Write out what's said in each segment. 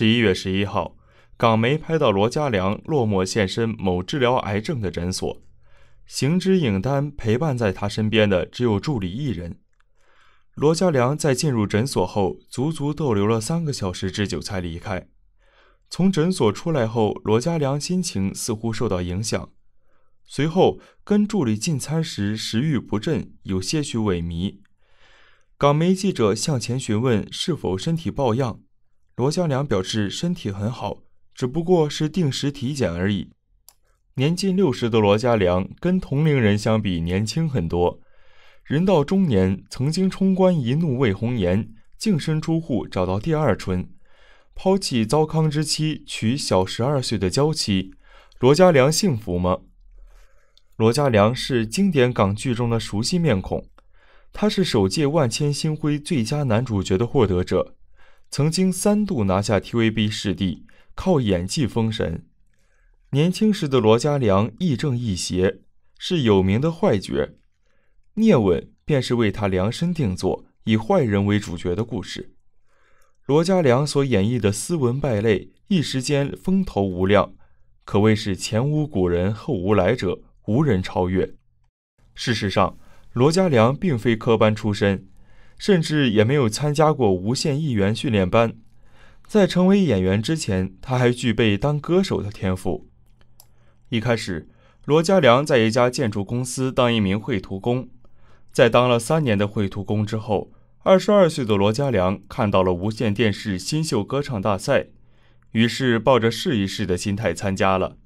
十一月十一号，港媒拍到罗家良落寞现身某治疗癌症的诊所，行知影单陪伴在他身边的只有助理一人。罗家良在进入诊所后，足足逗留了三个小时之久才离开。从诊所出来后，罗家良心情似乎受到影响，随后跟助理进餐时食欲不振，有些许萎靡。港媒记者向前询问是否身体抱恙。罗家良表示身体很好，只不过是定时体检而已。年近六十的罗家良跟同龄人相比年轻很多。人到中年，曾经冲冠一怒为红颜，净身出户找到第二春，抛弃糟糠之妻，娶小十二岁的娇妻。罗家良幸福吗？罗家良是经典港剧中的熟悉面孔，他是首届万千星辉最佳男主角的获得者。曾经三度拿下 TVB 视帝，靠演技封神。年轻时的罗家良亦正亦邪，是有名的坏角。《聂稳便是为他量身定做，以坏人为主角的故事。罗家良所演绎的斯文败类，一时间风头无量，可谓是前无古人后无来者，无人超越。事实上，罗家良并非科班出身。甚至也没有参加过无线艺员训练班。在成为演员之前，他还具备当歌手的天赋。一开始，罗嘉良在一家建筑公司当一名绘图工。在当了三年的绘图工之后，二十二岁的罗嘉良看到了无线电视新秀歌唱大赛，于是抱着试一试的心态参加了。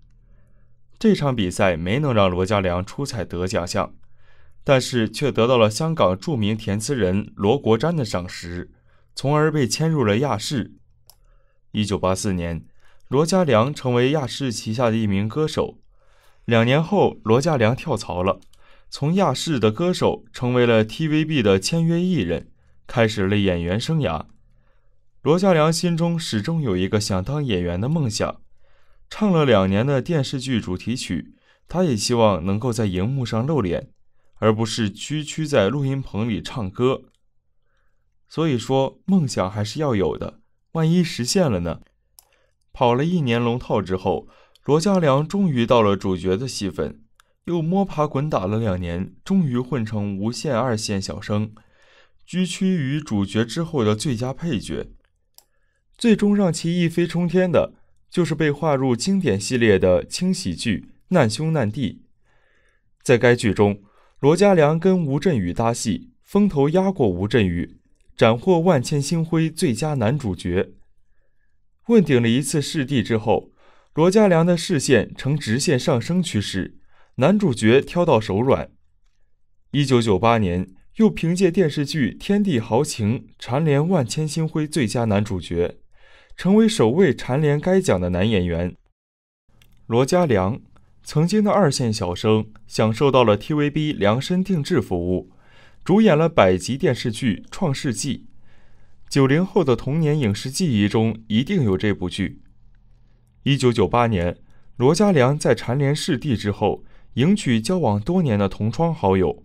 这场比赛没能让罗嘉良出彩得奖项。但是却得到了香港著名填词人罗国詹的赏识，从而被签入了亚视。一九八四年，罗嘉良成为亚视旗下的一名歌手。两年后，罗嘉良跳槽了，从亚视的歌手成为了 TVB 的签约艺人，开始了演员生涯。罗嘉良心中始终有一个想当演员的梦想。唱了两年的电视剧主题曲，他也希望能够在荧幕上露脸。而不是区区在录音棚里唱歌。所以说，梦想还是要有的，万一实现了呢？跑了一年龙套之后，罗家良终于到了主角的戏份，又摸爬滚打了两年，终于混成无线二线小生，居屈于主角之后的最佳配角。最终让其一飞冲天的就是被划入经典系列的轻喜剧《难兄难弟》，在该剧中。罗嘉良跟吴镇宇搭戏，风头压过吴镇宇，斩获万千星辉最佳男主角。问鼎了一次视帝之后，罗嘉良的视线呈直线上升趋势，男主角挑到手软。一九九八年，又凭借电视剧《天地豪情》蝉联万千星辉最佳男主角，成为首位蝉联该奖的男演员——罗嘉良。曾经的二线小生，享受到了 TVB 量身定制服务，主演了百集电视剧《创世纪》。九零后的童年影视记忆中，一定有这部剧。一九九八年，罗嘉良在蝉联视帝之后，迎娶交往多年的同窗好友。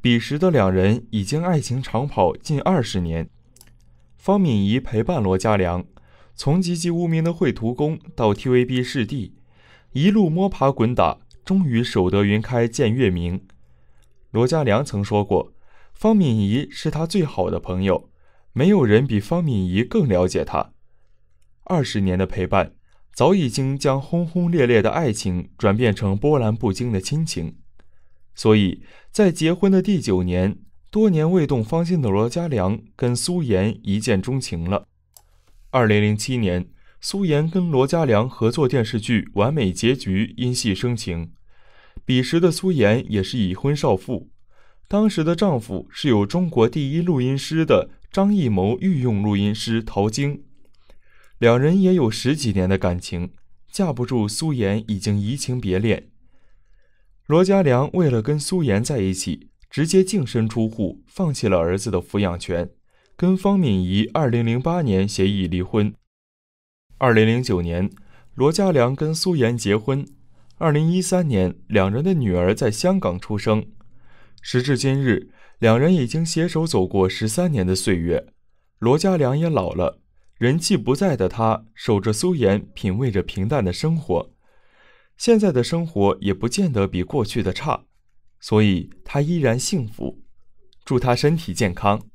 彼时的两人已经爱情长跑近二十年。方敏仪陪伴罗嘉良，从籍籍无名的绘图工到 TVB 视帝。一路摸爬滚打，终于守得云开见月明。罗嘉良曾说过：“方敏仪是他最好的朋友，没有人比方敏仪更了解他。二十年的陪伴，早已经将轰轰烈烈的爱情转变成波澜不惊的亲情。所以，在结婚的第九年，多年未动芳心的罗嘉良跟苏妍一见钟情了。二零零七年。”苏岩跟罗嘉良合作电视剧《完美结局》，因戏生情。彼时的苏岩也是已婚少妇，当时的丈夫是有中国第一录音师的张艺谋御用录音师陶晶。两人也有十几年的感情，架不住苏岩已经移情别恋。罗嘉良为了跟苏岩在一起，直接净身出户，放弃了儿子的抚养权，跟方敏仪二零零八年协议离婚。二零零九年，罗嘉良跟苏妍结婚。二零一三年，两人的女儿在香港出生。时至今日，两人已经携手走过十三年的岁月。罗嘉良也老了，人气不再的他，守着苏妍，品味着平淡的生活。现在的生活也不见得比过去的差，所以他依然幸福。祝他身体健康。